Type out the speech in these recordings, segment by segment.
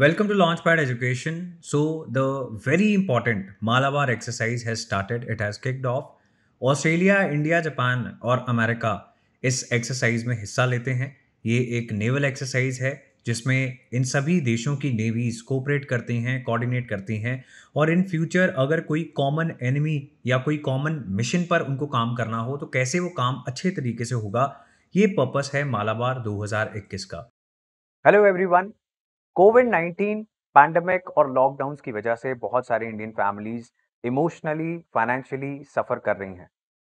Welcome to Launchpad Education. So, the very important Malabar exercise has started, it has kicked off. Australia India Japan और America इस exercise में हिस्सा लेते हैं ये एक नेवल एक्सरसाइज है जिसमें इन सभी देशों की नेवीज कोऑपरेट करती हैं कोऑर्डिनेट करती हैं और इन फ्यूचर अगर कोई कॉमन एनिमी या कोई कॉमन मिशन पर उनको काम करना हो तो कैसे वो काम अच्छे तरीके से होगा ये पर्पस है मालाबार 2021 का hello everyone covid nineteen pandemic और लॉकडाउन की वजह से बहुत सारी Indian families emotionally financially suffer कर रही हैं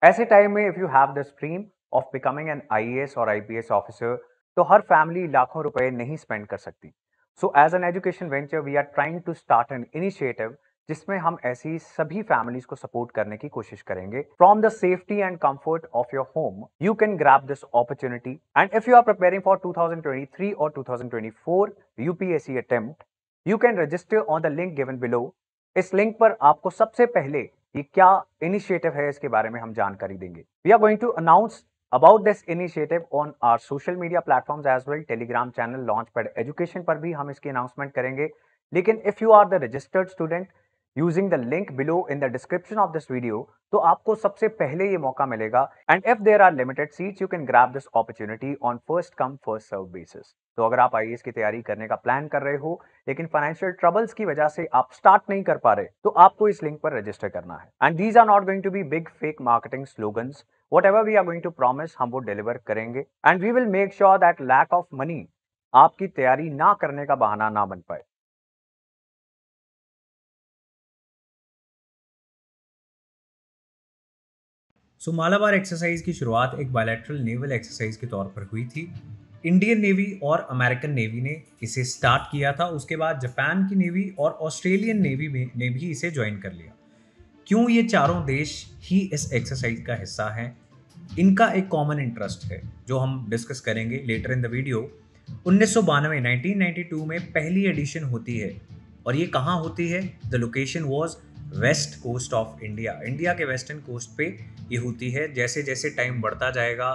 ऐसे टाइम में if you have the stream of becoming an I और आई ऑफिसर तो हर फैमिली लाखों रुपए नहीं स्पेंड कर सकती so as an education venture we are trying to start an initiative जिसमें हम ऐसी सभी फैमिलीज को सपोर्ट करने की कोशिश करेंगे from the safety and comfort of your home you can grab this opportunity and if you are preparing for 2023 और 2024 UPSC attempt you can register on the link given below इस link पर आपको सबसे पहले ये क्या इनिशिएटिव है इसके बारे में हम जानकारी देंगे we are going to announce about this initiative on our social media platform as well Telegram channel launch pad education पर भी हम इसकी अनाउंसमेंट करेंगे लेकिन if you are the registered student using the link below in the description of this video तो आपको सबसे पहले ये मौका मिलेगा and if there are limited seat you can grab this opportunity on first come first serve basis तो अगर आप आई की तैयारी करने का प्लान कर रहे हो लेकिन फाइनेंशियल ट्रबल्स की वजह से आप स्टार्ट नहीं कर पा रहे तो आपको इस लिंक पर रजिस्टर करना है and these are not going to be big fake marketing slogan whatever we are going to promise हम वो डिलीवर करेंगे and we will make sure that lack of money आपकी तैयारी ना करने का बहाना ना बन पाए सो मालाबार एक्सरसाइज की शुरुआत एक बायलैटरल नेवल एक्सरसाइज के तौर पर हुई थी इंडियन नेवी और अमेरिकन नेवी ने इसे स्टार्ट किया था उसके बाद जापान की नेवी और ऑस्ट्रेलियन नेवी में ने भी इसे ज्वाइन कर लिया क्यों ये चारों देश ही इस एक्सरसाइज का हिस्सा हैं इनका एक कॉमन इंटरेस्ट है जो हम डिस्कस करेंगे लेटर इन द वीडियो उन्नीस सौ 1992 में पहली एडिशन होती है और ये कहाँ होती है the location was west coast of India India के वेस्टर्न कोस्ट पे ये होती है जैसे जैसे टाइम बढ़ता जाएगा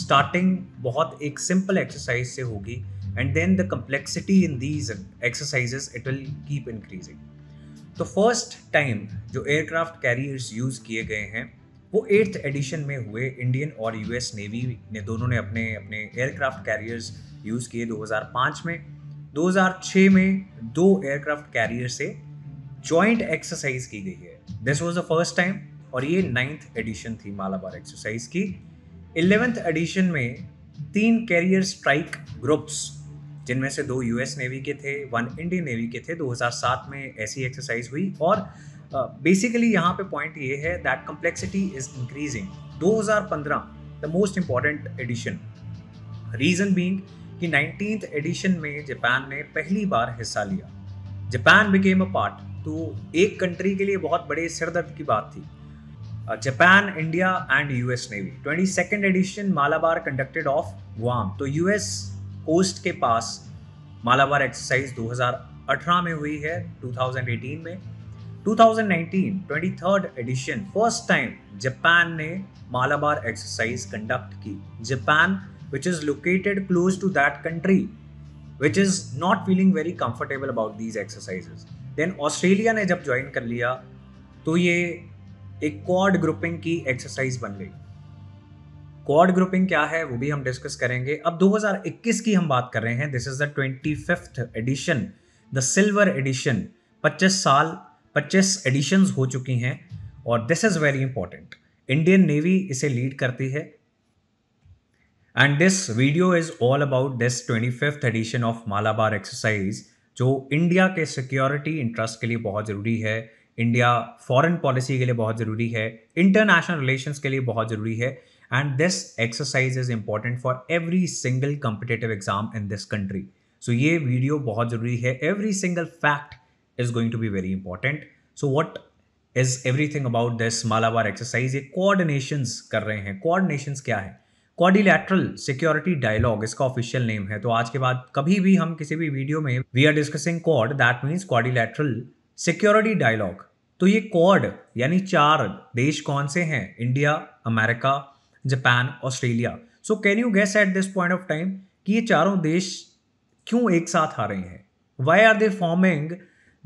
स्टार्टिंग बहुत एक सिंपल एक्सरसाइज से होगी and then the complexity in these exercises it will keep increasing तो फर्स्ट टाइम जो एयरक्राफ्ट कैरियर्स यूज़ किए गए हैं वो एट्थ एडिशन में हुए इंडियन और यूएस नेवी ने दोनों ने अपने अपने एयरक्राफ्ट कैरियर्स यूज़ किए 2005 में 2006 में दो एयरक्राफ्ट कैरियर से ज्वाइंट एक्सरसाइज की गई है this was the first time और ये नाइन्थ एडिशन थी मालाबार एक्सरसाइज की इलेवेंथ एडिशन में तीन कैरियर स्ट्राइक ग्रुप्स जिनमें से दो यूएस नेवी के थे वन इंडियन नेवी के थे 2007 में ऐसी एक्सरसाइज हुई और बेसिकली uh, यहाँ पे पॉइंट ये है that complexity is increasing 2015 the most important edition reason being कि नाइनटीन एडिशन में जापान ने पहली बार हिस्सा लिया जापान बिकेम अ पार्ट तो एक कंट्री के लिए बहुत बड़े सिरदर्द की बात थी Japan India and US navy twenty second edition Malabar conducted off Guam तो यूएस कोस्ट के पास मालाबार एक्सरसाइज 2018 में हुई है 2018 में 2019 twenty edition first time Japan ने मालाबार एक्सरसाइज कंडक्ट की Japan which is located close to that country which is not feeling very comfortable about these exercises then Australia ने जब ज्वाइन कर लिया तो ये एक क्वाड ग्रुपिंग की एक्सरसाइज बन गई क्वाड ग्रुपिंग क्या है वो भी हम डिस्कस करेंगे अब 2021 की हम बात कर रहे हैं this is the twenty fifth edition the silver edition 25 साल 25 एडिशंस हो चुकी हैं और this is very important Indian navy इसे लीड करती है and this video is all about this twenty fifth edition of Malabar exercise जो इंडिया के सिक्योरिटी इंटरेस्ट के लिए बहुत ज़रूरी है इंडिया फॉरेन पॉलिसी के लिए बहुत ज़रूरी है इंटरनेशनल रिलेशंस के लिए बहुत ज़रूरी है and this exercise is important for every single competitive exam in this country so ये वीडियो बहुत ज़रूरी है every single fact is going to be very important so what is everything about this Malabar exercise ये coordinations कर रहे हैं coordinations क्या है क्वाडिलेट्रल सिक्योरिटी डायलॉग इसका ऑफिशियल नेम है तो आज के बाद कभी भी हम किसी भी वीडियो में we are discussing quad that means quadrilateral security dialogue तो ये क्वाड यानी चार देश कौन से हैं India America Japan Australia so can you guess at this point of time कि ये चारों देश क्यों एक साथ आ रहे हैं why are they forming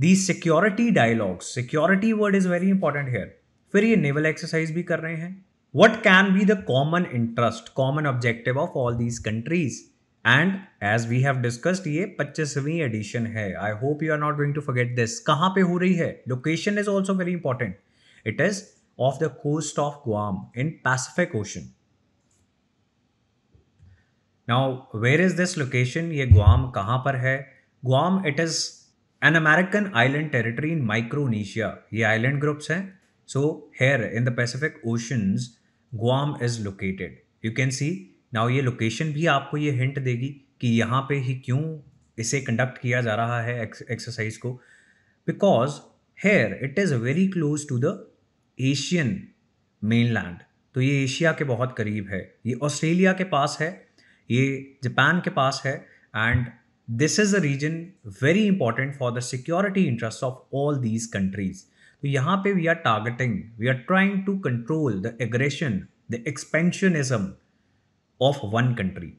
the security dialogues security word is very important here फिर ये नेवल एक्सरसाइज भी कर रहे हैं what can be the common interest, common objective of all these countries? And as we have discussed, ये 25वीं edition है. I hope you are not going to forget this. कहाँ पे हो रही है? Location is also very important. It is off the coast of Guam in Pacific Ocean. Now, where is this location? ये Guam कहाँ पर है? Guam it is an American island territory in Micronesia. ये island groups हैं. So here in the Pacific Oceans. Guam is located you can see now ये location भी आपको ये हिंट देगी कि यहाँ पे ही क्यों इसे कंडक्ट किया जा रहा है एक्सरसाइज को because here it is very close to the Asian mainland तो ये एशिया के बहुत करीब है ये ऑस्ट्रेलिया के पास है ये जापान के पास है and this is a region very important for the security interest of all these countries तो यहाँ पे we are targeting we are trying to control the aggression the expansionism of one country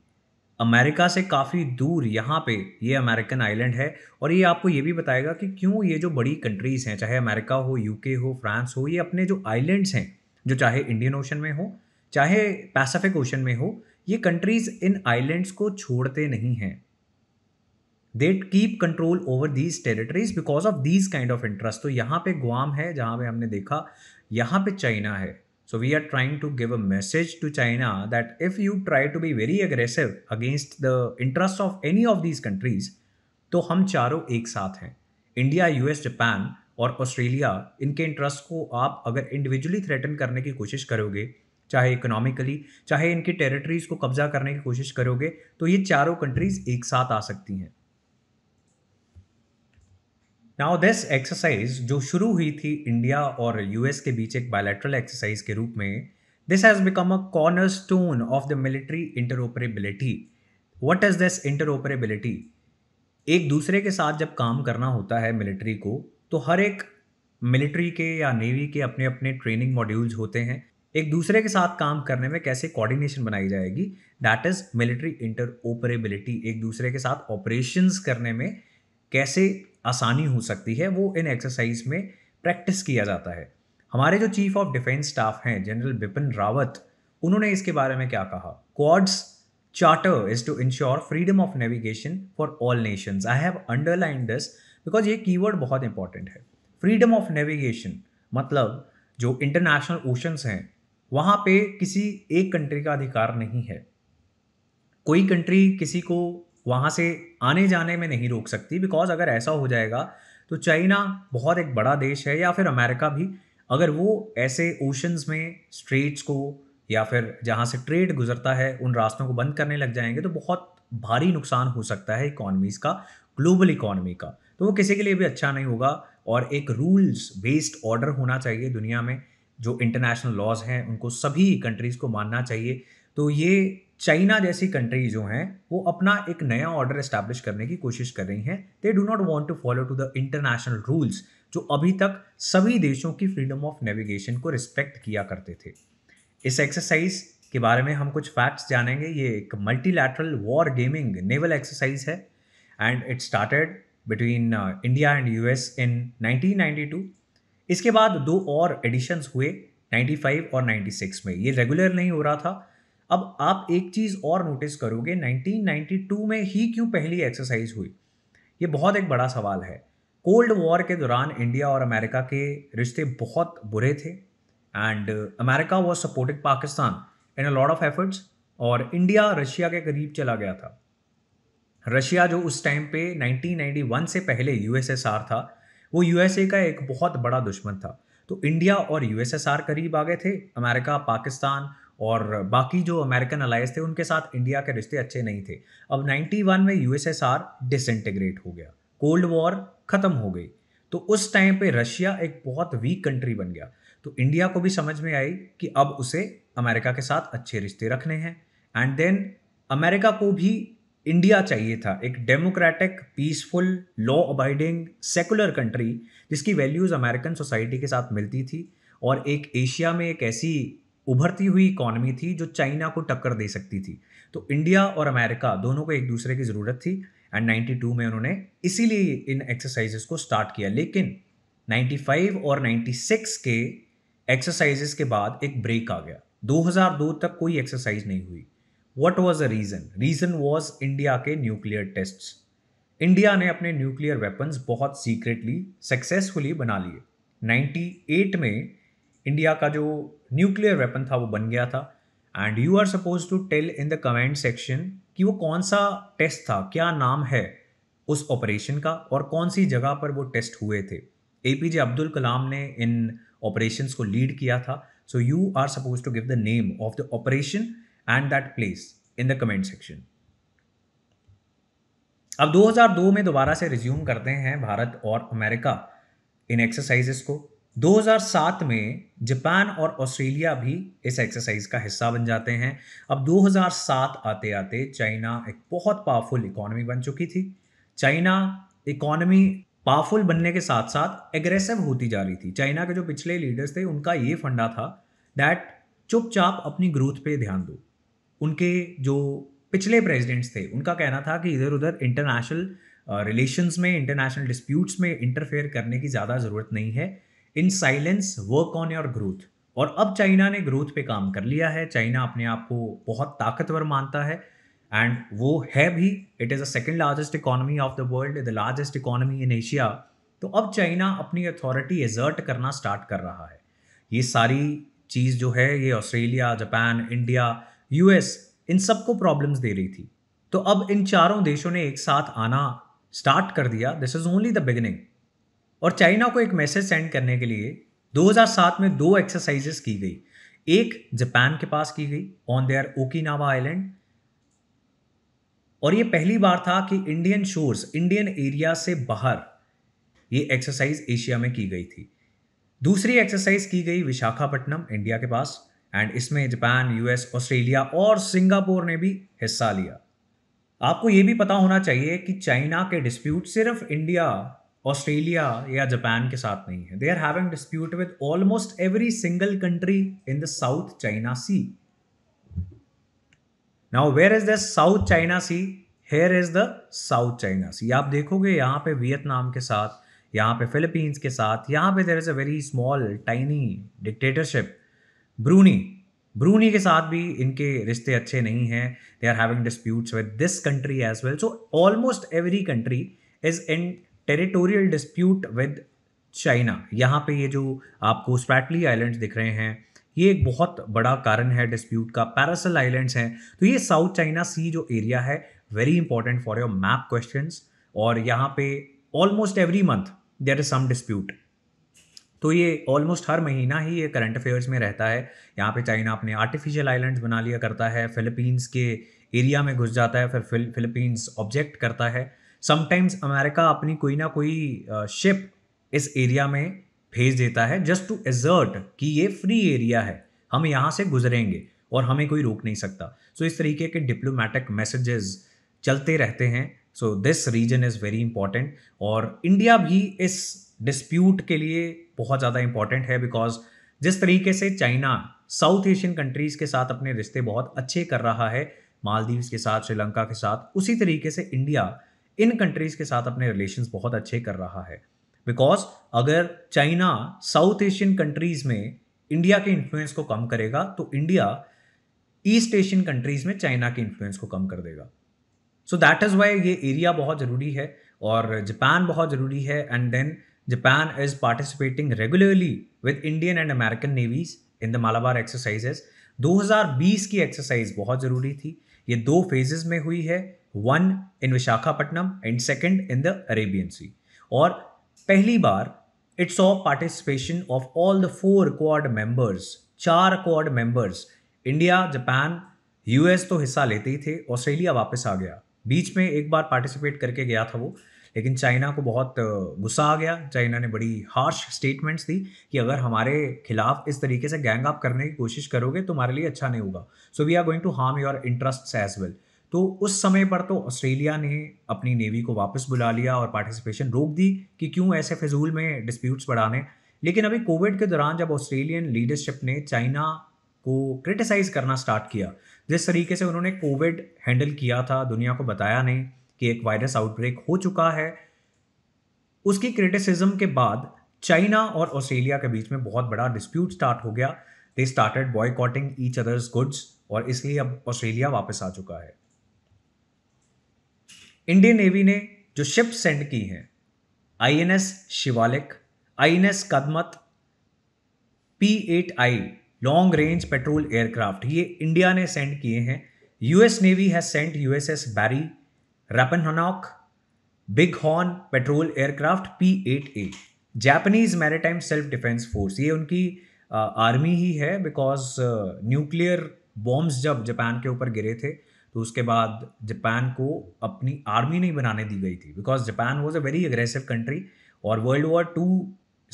America से काफ़ी दूर यहाँ पे ये American island है और ये आपको ये भी बताएगा कि क्यों ये जो बड़ी कंट्रीज़ हैं चाहे अमेरिका हो यूके हो फ्रांस हो ये अपने जो आइलैंड्स हैं जो चाहे इंडियन ओशन में हो चाहे पैसिफिक ओशन में हो ये कंट्रीज़ इन आइलैंड्स को छोड़ते नहीं हैं they keep control over these territories because of these kind of interest तो यहाँ पे ग्वाम है जहाँ पे हमने देखा यहाँ पे चाइना है so we are trying to give a message to China that if you try to be very aggressive against the interest of any of these countries तो हम चारों एक साथ हैं इंडिया यूएस जापान और ऑस्ट्रेलिया इनके interest को आप अगर इंडिविजुअली थ्रेटन करने की कोशिश करोगे चाहे इकोनॉमिकली चाहे इनकी टेरिटरीज को कब्जा करने की कोशिश करोगे तो ये चारों कंट्रीज एक साथ आ सकती हैं नाउ दिस एक्सरसाइज जो शुरू हुई थी इंडिया और यूएस के बीच एक बायलैटरल एक्सरसाइज के रूप में this has become a cornerstone of the military interoperability what is this interoperability एक दूसरे के साथ जब काम करना होता है मिलिट्री को तो हर एक मिलिट्री के या नेवी के अपने अपने ट्रेनिंग मॉड्यूल्स होते हैं एक दूसरे के साथ काम करने में कैसे कोऑर्डिनेशन बनाई जाएगी that is military interoperability एक दूसरे के साथ ऑपरेशंस करने में कैसे आसानी हो सकती है वो इन एक्सरसाइज में प्रैक्टिस किया जाता है हमारे जो चीफ ऑफ डिफेंस स्टाफ हैं जनरल बिपिन रावत उन्होंने इसके बारे में क्या कहा quad's charter is to ensure freedom of navigation for all nations I have underline this because ये कीवर्ड बहुत इंपॉर्टेंट है फ्रीडम ऑफ नेविगेशन मतलब जो इंटरनेशनल ओशंस हैं वहाँ पे किसी एक कंट्री का अधिकार नहीं है कोई कंट्री किसी को वहाँ से आने जाने में नहीं रोक सकती बिकॉज अगर ऐसा हो जाएगा तो चाइना बहुत एक बड़ा देश है या फिर अमेरिका भी अगर वो ऐसे ओशंस में स्ट्रेट्स को या फिर जहाँ से ट्रेड गुजरता है उन रास्तों को बंद करने लग जाएंगे तो बहुत भारी नुकसान हो सकता है इकॉनमीज़ का ग्लोबल इकॉनमी का तो वो किसी के लिए भी अच्छा नहीं होगा और एक रूल्स बेस्ड ऑर्डर होना चाहिए दुनिया में जो इंटरनेशनल लॉज हैं उनको सभी कंट्रीज़ को मानना चाहिए तो ये चाइना जैसी कंट्री जो हैं वो अपना एक नया ऑर्डर इस्टेब्लिश करने की कोशिश कर रही हैं they do not want to follow to the international rules जो अभी तक सभी देशों की फ्रीडम ऑफ नेविगेशन को रिस्पेक्ट किया करते थे इस एक्सरसाइज के बारे में हम कुछ फैक्ट्स जानेंगे ये एक multilateral war gaming naval exercise है and it started between India and US in 1992 इसके बाद दो और एडिशंस हुए 95 और 96 में ये रेगुलर नहीं हो रहा था अब आप एक चीज़ और नोटिस करोगे 1992 में ही क्यों पहली एक्सरसाइज हुई ये बहुत एक बड़ा सवाल है कोल्ड वॉर के दौरान इंडिया और अमेरिका के रिश्ते बहुत बुरे थे and America was supporting Pakistan in a lot of efforts और इंडिया रशिया के करीब चला गया था रशिया जो उस टाइम पे 1991 से पहले यूएसएसआर था वो यूएसए का एक बहुत बड़ा दुश्मन था तो इंडिया और यूएसएसआर करीब आ गए थे अमेरिका पाकिस्तान और बाकी जो अमेरिकन अलाइज थे उनके साथ इंडिया के रिश्ते अच्छे नहीं थे अब 91 में यूएसएसआर डिसइंटीग्रेट हो गया कोल्ड वॉर ख़त्म हो गई तो उस टाइम पे रशिया एक बहुत वीक कंट्री बन गया तो इंडिया को भी समझ में आई कि अब उसे अमेरिका के साथ अच्छे रिश्ते रखने हैं एंड देन अमेरिका को भी इंडिया चाहिए था एक democratic peaceful law abiding secular country जिसकी वैल्यूज़ अमेरिकन सोसाइटी के साथ मिलती थी और एक एशिया में एक ऐसी उभरती हुई इकॉनमी थी जो चाइना को टक्कर दे सकती थी तो इंडिया और अमेरिका दोनों को एक दूसरे की ज़रूरत थी एंड 92 में उन्होंने इसीलिए इन एक्सरसाइजेस को स्टार्ट किया लेकिन 95 और 96 के एक्सरसाइजेस के बाद एक ब्रेक आ गया 2002 तक कोई एक्सरसाइज नहीं हुई what was a reason reason was India के न्यूक्लियर टेस्ट्स इंडिया ने अपने न्यूक्लियर वेपन्स बहुत सीक्रेटली सक्सेसफुली बना लिए 98 में इंडिया का जो न्यूक्लियर वेपन था वो बन गया था and you are suppose to tell in the comment section कि वो कौन सा टेस्ट था क्या नाम है उस ऑपरेशन का और कौन सी जगह पर वो टेस्ट हुए थे ए पी जे अब्दुल कलाम ने इन ऑपरेशन को लीड किया था so you are suppose to give the name of the operation and that place in the comment section अब 2002 में दोबारा से रिज्यूम करते हैं भारत और अमेरिका इन एक्सरसाइजेस को 2007 में जापान और ऑस्ट्रेलिया भी इस एक्सरसाइज का हिस्सा बन जाते हैं अब 2007 आते आते चाइना एक बहुत पावरफुल इकोनॉमी बन चुकी थी चाइना इकोनॉमी पावरफुल बनने के साथ साथ एग्रेसिव होती जा रही थी चाइना के जो पिछले लीडर्स थे उनका ये फंडा था डैट चुपचाप अपनी ग्रोथ पे ध्यान दो उनके जो पिछले प्रेसिडेंट्स थे उनका कहना था कि इधर उधर इंटरनेशनल रिलेशंस में इंटरनेशनल डिस्प्यूट्स में इंटरफेयर करने की ज़्यादा ज़रूरत नहीं है in silence work on your growth और अब चाइना ने ग्रोथ पे काम कर लिया है चाइना अपने आप को बहुत ताकतवर मानता है एंड वो है भी it is a second largest economy of the world the largest economy in Asia तो अब चाइना अपनी अथॉरिटी एजर्ट करना स्टार्ट कर रहा है ये सारी चीज़ जो है ये ऑस्ट्रेलिया जापान इंडिया यूएस इन सबको प्रॉब्लम्स दे रही थी तो अब इन चारों देशों ने एक साथ आना स्टार्ट कर दिया this is only the beginning और चाइना को एक मैसेज सेंड करने के लिए 2007 में दो एक्सरसाइजेस की गई एक जापान के पास की गई ऑन देयर ओकिनावा आइलैंड और ये पहली बार था कि इंडियन शोर्स इंडियन एरिया से बाहर ये एक्सरसाइज एशिया में की गई थी दूसरी एक्सरसाइज की गई विशाखापट्टनम इंडिया के पास एंड इसमें जापान यूएस ऑस्ट्रेलिया और सिंगापुर ने भी हिस्सा लिया आपको ये भी पता होना चाहिए कि चाइना के डिस्प्यूट सिर्फ इंडिया ऑस्ट्रेलिया या जापान के साथ नहीं है they are having dispute with almost every single country in the South China Sea now where is the South China Sea here is the South China Sea आप देखोगे यहाँ पे वियतनाम के साथ यहाँ पे फिलीपींस के साथ यहाँ पे there is a very small tiny dictatorship Brunei Brunei के साथ भी इनके रिश्ते अच्छे नहीं हैं they are having disputes with this country as well so almost every country is in territorial dispute with China यहाँ पे ये जो आपको स्प्रैटली आइलैंड्स दिख रहे हैं ये एक बहुत बड़ा कारण है डिस्प्यूट का पैरासल आइलैंड्स हैं तो ये साउथ चाइना सी जो एरिया है very important for your map question और यहाँ पे almost every month there is some dispute तो ये ऑलमोस्ट हर महीना ही ये करंट अफेयर्स में रहता है यहाँ पे चाइना अपने आर्टिफिशियल आइलैंड्स बना लिया करता है फिलीपींस के एरिया में घुस जाता है फिर फिलीपींस ऑब्जेक्ट करता है समटाइम्स अमेरिका अपनी कोई ना कोई शिप इस एरिया में भेज देता है जस्ट टू एजर्ट कि ये फ्री एरिया है हम यहाँ से गुजरेंगे और हमें कोई रोक नहीं सकता सो so, इस तरीके के डिप्लोमेटिक मैसेजेस चलते रहते हैं so this region is very important और इंडिया भी इस डिस्प्यूट के लिए बहुत ज़्यादा इंपॉर्टेंट है बिकॉज जिस तरीके से चाइना साउथ एशियन कंट्रीज़ के साथ अपने रिश्ते बहुत अच्छे कर रहा है मालदीव्स के साथ श्रीलंका के साथ उसी तरीके से इंडिया इन कंट्रीज़ के साथ अपने रिलेशन बहुत अच्छे कर रहा है बिकॉज अगर चाइना साउथ एशियन कंट्रीज़ में इंडिया के इन्फ्लुएंस को कम करेगा तो इंडिया ईस्ट एशियन कंट्रीज़ में चाइना के इन्फ्लुएंस को कम कर देगा सो दैट इज़ वाई ये एरिया बहुत ज़रूरी है और जापान बहुत ज़रूरी है and then Japan is participating regularly with Indian and American navies in the Malabar exercises 2020 की एक्सरसाइज बहुत ज़रूरी थी ये दो फेजेस में हुई है one in Visakhapatnam and second in the Arabian sea और पहली बार it's of participation of all the four quad members चार quad members India Japan US तो हिस्सा लेते ही थे ऑस्ट्रेलिया वापस आ गया बीच में एक बार पार्टिसिपेट करके गया था वो लेकिन चाइना को बहुत गुस्सा आ गया चाइना ने बड़ी हार्श स्टेटमेंट्स दी कि अगर हमारे खिलाफ इस तरीके से गैंग अप करने की कोशिश करोगे तुम्हारे लिए अच्छा नहीं होगा so we are going to harm your interest as well तो उस समय पर तो ऑस्ट्रेलिया ने अपनी नेवी को वापस बुला लिया और पार्टिसिपेशन रोक दी कि क्यों ऐसे फिजूल में डिस्प्यूट्स बढ़ाने लेकिन अभी कोविड के दौरान जब ऑस्ट्रेलियन लीडरशिप ने चाइना को क्रिटिसाइज करना स्टार्ट किया जिस तरीके से उन्होंने कोविड हैंडल किया था दुनिया को बताया नहीं कि एक वायरस आउटब्रेक हो चुका है उसकी क्रिटिसिज्म के बाद चाइना और ऑस्ट्रेलिया के बीच में बहुत बड़ा डिस्प्यूट स्टार्ट हो गया they started boycotting each others goods और इसलिए अब ऑस्ट्रेलिया वापस आ चुका है इंडियन नेवी ने जो शिप सेंड की हैं I N S Shivalik I N S Kadmat P eight I long range patrol aircraft ये इंडिया ने सेंड किए हैं US navy has sent USS Barry Rappan Barry Rappahannock big horn patrol aircraft P eight A Japanese maritime self defence force ये उनकी army uh, ही है because nuclear bombs जब Japan के ऊपर गिरे थे तो उसके बाद जापान को अपनी आर्मी नहीं बनाने दी गई थी because Japan was a very aggressive country और वर्ल्ड वॉर टू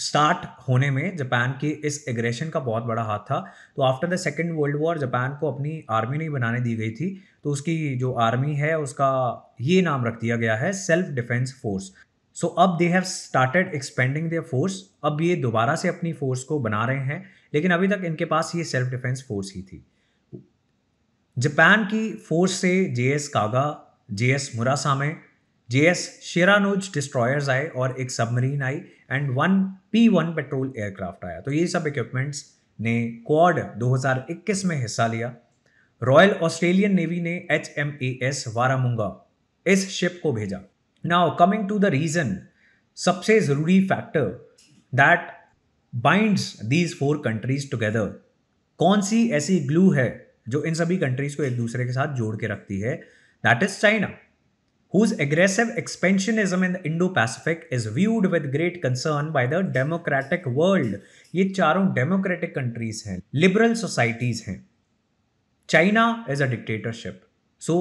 स्टार्ट होने में जापान के इस एग्रेशन का बहुत बड़ा हाथ था तो after the second world war Japan को अपनी आर्मी नहीं बनाने दी गई थी तो उसकी जो आर्मी है उसका ये नाम रख दिया गया है सेल्फ डिफेंस फोर्स सो अब they have started expanding their force अब ये दोबारा से अपनी फोर्स को बना रहे हैं लेकिन अभी तक इनके पास ये सेल्फ डिफेंस फोर्स ही थी जापान की फोर्स से J S Kaga J S Murasame S Shiranui destroyers आए और एक सबमरीन आई and one P one patrol aircraft आया तो ये सब इक्विपमेंट्स ने क्वाड 2021 में हिस्सा लिया रॉयल ऑस्ट्रेलियन नेवी ने H M A S Warramunga इस शिप को भेजा now coming to the region सबसे ज़रूरी factor that binds these four countries together कौन सी ऐसी ग्लू है जो इन सभी कंट्रीज को एक दूसरे के साथ जोड़ के रखती है that is China whose aggressive expansionism in the Indo Pacific is viewed with great concern by the democratic world ये चारों डेमोक्रेटिक कंट्रीज हैं लिबरल सोसाइटीज हैं China is a dictatorship so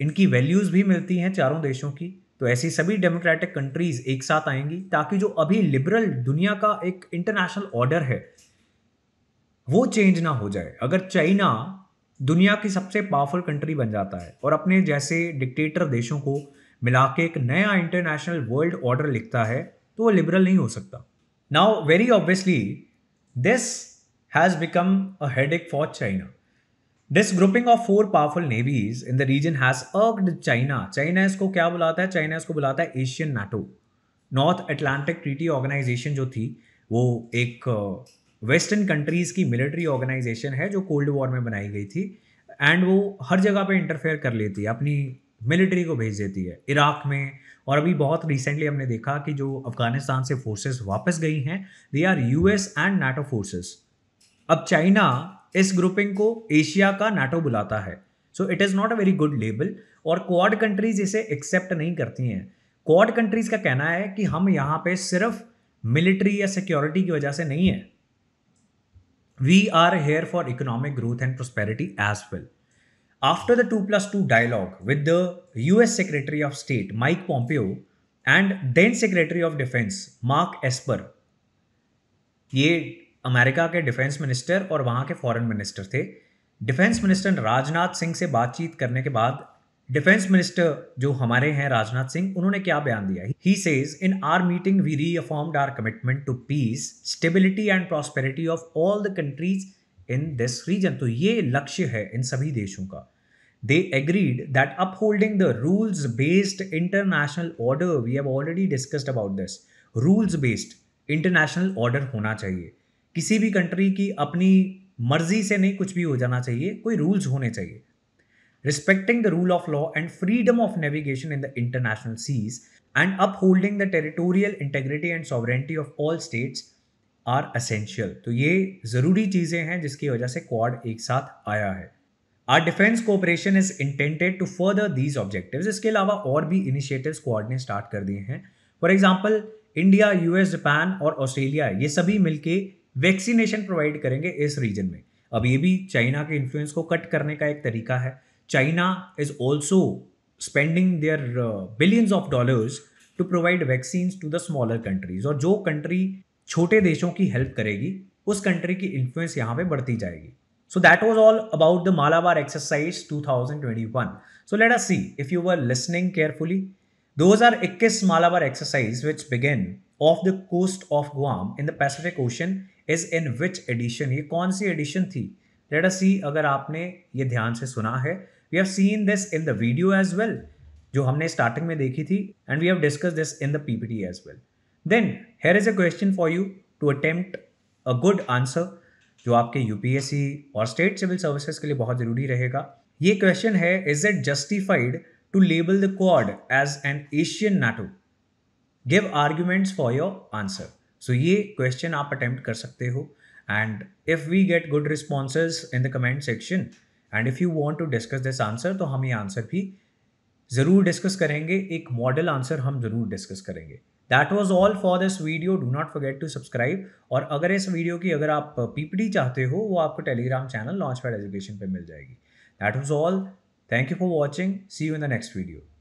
इनकी वैल्यूज़ भी मिलती हैं चारों देशों की तो ऐसी सभी डेमोक्रेटिक कंट्रीज एक साथ आएंगी ताकि जो अभी लिबरल दुनिया का एक इंटरनेशनल ऑर्डर है वो चेंज ना हो जाए अगर चाइना दुनिया की सबसे पावरफुल कंट्री बन जाता है और अपने जैसे डिक्टेटर देशों को मिला के एक नया इंटरनेशनल वर्ल्ड ऑर्डर लिखता है तो वो लिबरल नहीं हो सकता now very obviously this has become a एक for China this grouping of four powerful navies in the region has irked China China इसको क्या बुलाता है चाइना इसको बुलाता है Asian NATO North Atlantic Treaty Organisation जो थी वो एक वेस्टर्न कंट्रीज़ की मिलिट्री ऑर्गेनाइजेशन है जो कोल्ड वॉर में बनाई गई थी एंड वो हर जगह पे इंटरफेयर कर लेती है अपनी मिलिट्री को भेज देती है इराक में और अभी बहुत रिसेंटली हमने देखा कि जो अफगानिस्तान से फोर्सेस वापस गई हैं they are US and NATO forces अब चाइना इस ग्रुपिंग को एशिया का नाटो बुलाता है so it is not a very good label और क्वाड कंट्रीज इसे एक्सेप्ट नहीं करती हैं क्वाड कंट्रीज का कहना है कि हम यहाँ पे सिर्फ मिलिट्री या सिक्योरिटी की वजह से नहीं है we are here for economic growth and prosperity as well after the two plus two dialogue with the U S secretary of state Mike Pompeo and then secretary of defence Mark Esper ये America के defence minister और वहां के foreign minister थे defence minister Rajnath Singh से बातचीत करने के बाद डिफेंस मिनिस्टर जो हमारे हैं राजनाथ सिंह उन्होंने क्या बयान दिया he says in our meeting we reaffirmed our commitment to peace stability and prosperity of all the countries in this region तो ये लक्ष्य है इन सभी देशों का agreed that upholding the rules based international order we have already discussed about this rules based international order होना चाहिए किसी भी कंट्री की अपनी मर्जी से नहीं कुछ भी हो जाना चाहिए कोई रूल्स होने चाहिए respecting the rule of law and freedom of navigation in the international seas, and upholding the territorial integrity and sovereignty of all states are essential तो ये ज़रूरी चीज़ें हैं जिसकी वजह से क्वाड एक साथ आया है our defence cooperation is intended to further these objective इसके अलावा और भी इनिशिएटिव क्वाड ने स्टार्ट कर दिए हैं for example India US Japan और ऑस्ट्रेलिया ये सभी मिलकर वैक्सीनेशन प्रोवाइड करेंगे इस रीजन में अब ये भी चाइना के इन्फ्लुएंस को कट करने का एक तरीका है China is also spending their billions of dollars to provide provide to the smaller countries और जो कंट्री छोटे देशों की हेल्प करेगी उस कंट्री की इन्फ्लुएंस यहाँ पे बढ़ती जाएगी so that was all about the Malabar exercise two thousand twenty one so let us see if you are listening carefully दो हजार इक्कीस Malabar exercise which began off the coast of Guam in the Pacific ocean is in which edition ये कौन सी addition थी late us सी अगर आपने ये ध्यान से सुना है we have seen this in the video as well जो हमने स्टार्टिंग में देखी थी and we have discuss this in the PPT as well then here is a question for you to attempt a good answer जो आपके UPSC और state civil services के लिए बहुत ज़रूरी रहेगा ये क्वेश्चन है is it justified to label the quad as an Asian NATO give arguments for your answer so ये क्वेश्चन आप अटेम्प्ट कर सकते हो and if we get good responses in the comment section and if you want to discuss this answer तो हम ये answer भी ज़रूर डिस्कस करेंगे एक मॉडल आंसर हम ज़रूर डिस्कस करेंगे that was all for this video do not forget to subscribe और अगर इस वीडियो की अगर आप पीपीटी चाहते हो वो आपको Telegram channel launch pad education पर मिल जाएगी that was all thank you for watching see you in the next video